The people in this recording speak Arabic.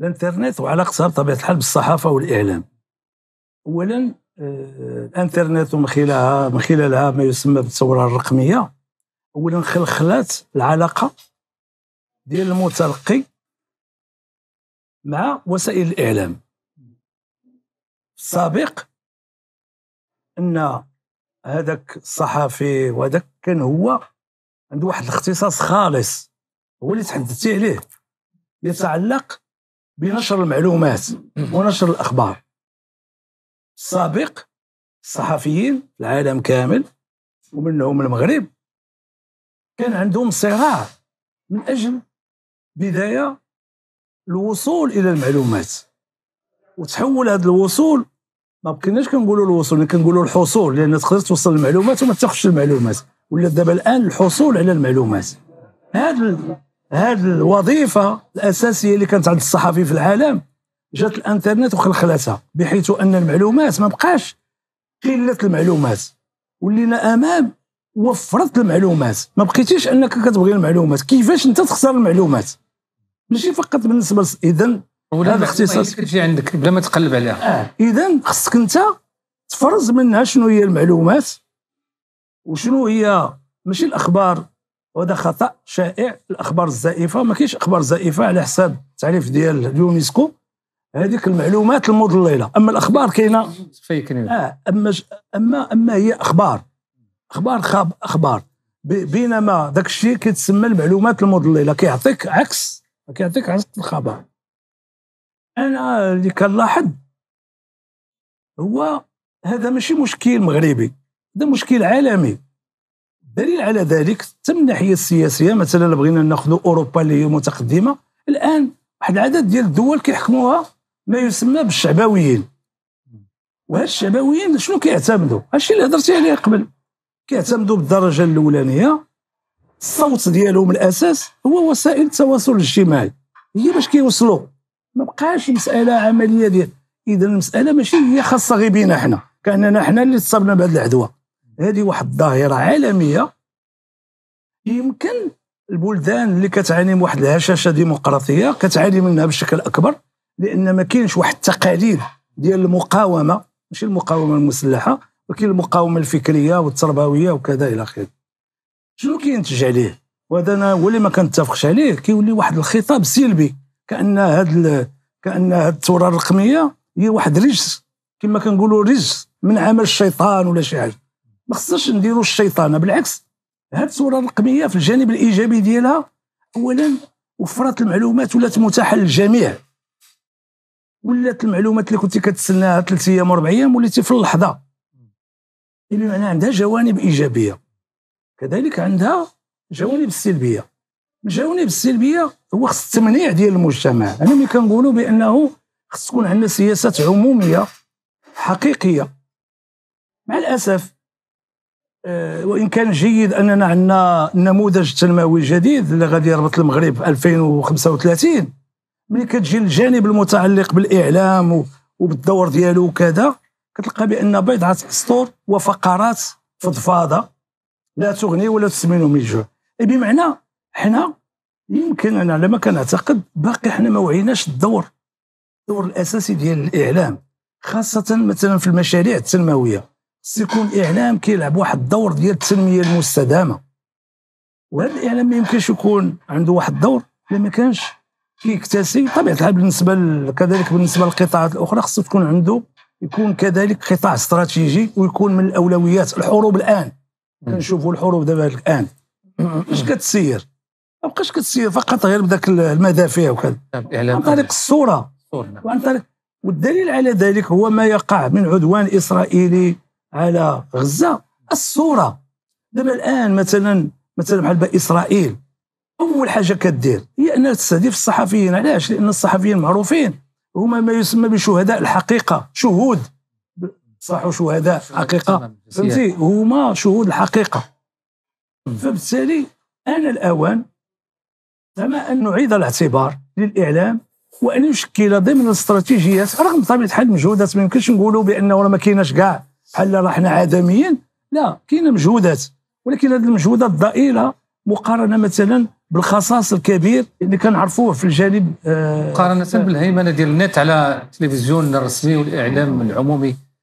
الانترنت وعلاقتها بطبيعه الحال بالصحافه والاعلام اولا آه، الانترنت ومن خلالها من خلالها ما يسمى بالثوره الرقميه اولا خلخلات العلاقه ديال المتلقي مع وسائل الاعلام السابق ان هذاك الصحفي وهذاك كان هو عنده واحد الاختصاص خالص هو اللي تحدثتي عليه يتعلق بنشر المعلومات ونشر الأخبار السابق الصحفيين العالم كامل ومنهم المغرب كان عندهم صراع من أجل بداية الوصول إلى المعلومات وتحول هذا الوصول ما بقيناش كنقولوا الوصول كنقولوا الحصول لان تقدر توصل المعلومات وما تاخذش المعلومات ولا دابا الان الحصول على المعلومات هذا هذه الوظيفه الاساسيه اللي كانت عند الصحفي في العالم جات الانترنت وخلخلتها بحيث ان المعلومات ما بقاش قله المعلومات ولينا امام وفرت المعلومات ما بقيتيش انك كتبغي المعلومات كيفاش انت تختار المعلومات ماشي فقط بالنسبه اذا هذا اختصاص كتجي عندك بلا ما تقلب عليها آه. اذا خصك انت تفرز منها شنو هي المعلومات وشنو هي ماشي الاخبار وهذا خطا شائع الاخبار الزائفه ما كاينش اخبار زائفه على حساب التعريف ديال اليونسكو هذيك المعلومات المضلله اما الاخبار كاينه فيك آه اما اما اما هي اخبار اخبار خاب اخبار بينما ذاك الشيء كيتسمى المعلومات المضلله كيعطيك عكس كيعطيك عكس الخبر انا اللي كنلاحظ هو هذا ماشي مشكل مغربي هذا مشكل عالمي دليل على ذلك تم الناحيه السياسيه مثلا بغينا ناخذ اوروبا اللي هي متقدمه الان واحد العدد ديال الدول كيحكموها ما يسمى بالشعبويين وهاد الشعبويين شنو كيعتمدوا هادشي اللي هضرتي عليه قبل كيعتمدوا بالدرجه الاولانيه الصوت ديالهم الاساس هو وسائل التواصل الاجتماعي هي باش كيوصلوا ما بقاش مساله عمليه ديال اذا المساله ماشي هي خاصه غير بينا حنا كاننا حنا اللي تصابنا بهذه العدوى هذه واحد الظاهره عالميه يمكن البلدان اللي كتعاني من واحد الهشاشه ديمقراطيه كتعاني منها بشكل اكبر لان ما كاينش واحد التقاليد ديال المقاومه ماشي المقاومه المسلحه ولكن المقاومه الفكريه والتربويه وكذا الى اخره شنو كينتج عليه وهذا انا هو اللي ما كنتفقش عليه كيولي واحد الخطاب سلبي كان هاد كان هاد الثوره الرقميه هي واحد رجس كما كنقولوا رجس من عمل الشيطان ولا شي حاجه ما خصناش نديروا الشيطانه بالعكس هذه الصوره الرقميه في الجانب الايجابي ديالها اولا وفرت المعلومات ولات متاحه للجميع ولات المعلومات اللي كنتي كتسناها ثلاث ايام واربع ايام وليتي في اللحظه اللي معناها عندها جوانب ايجابيه كذلك عندها جوانب سلبيه الجوانب السلبيه هو خص التمنيع ديال المجتمع انا ملي كنقولوا بانه خص تكون عندنا سياسات عموميه حقيقيه مع الاسف آه، وان كان جيد اننا عندنا نموذج تنموي جديد اللي غادي يربط المغرب 2035 ملي كتجي الجانب المتعلق بالاعلام وبالدور ديالو وكذا كتلقى بان بضعه اسطور وفقرات فضفاضه لا تغني ولا تسمن من الجوع بمعنى حنا يمكن انا على ما كنعتقد باقي حنا ما وعيناش الدور الدور الاساسي ديال الاعلام خاصه مثلا في المشاريع التنمويه خص يكون كيلعب واحد الدور ديال التنميه المستدامه وهذا الاعلام ما يمكنش يكون عنده واحد الدور اللي ما كانش كيكتسي طبيعه الحال بالنسبه ل... كذلك بالنسبه للقطاعات الاخرى خصو تكون عنده يكون كذلك قطاع استراتيجي ويكون من الاولويات الحروب الان كنشوفوا الحروب دابا الان اش كتسير ما بقاش كتسير فقط غير بداك المدافع وكذا نعم، عن طريق الصوره نعم. وعن طريق والدليل على ذلك هو ما يقع من عدوان اسرائيلي على غزه الصوره دابا الان مثلا مثلا بحال اسرائيل اول حاجه كدير هي انها تستهدف الصحفيين علاش لان الصحفيين معروفين هما ما يسمى بشهداء الحقيقه شهود صحوا شهداء حقيقه فهمتي هما شهود الحقيقه فبالتالي ان الأوان كما أن نعيد الاعتبار للإعلام وأن يشكل ضمن الاستراتيجيات رغم طبيعة الحال المجهودات ما يمكنش نقولوا بأنه ما كايناش كاع بحال راه حنا عدميين لا كاينه مجهودات ولكن هذه المجهودات ضئيله مقارنه مثلا بالخصاص الكبير اللي كنعرفوه في الجانب آه، مقارنه آه، بالهيمنه ديال النت على التلفزيون الرسمي والاعلام العمومي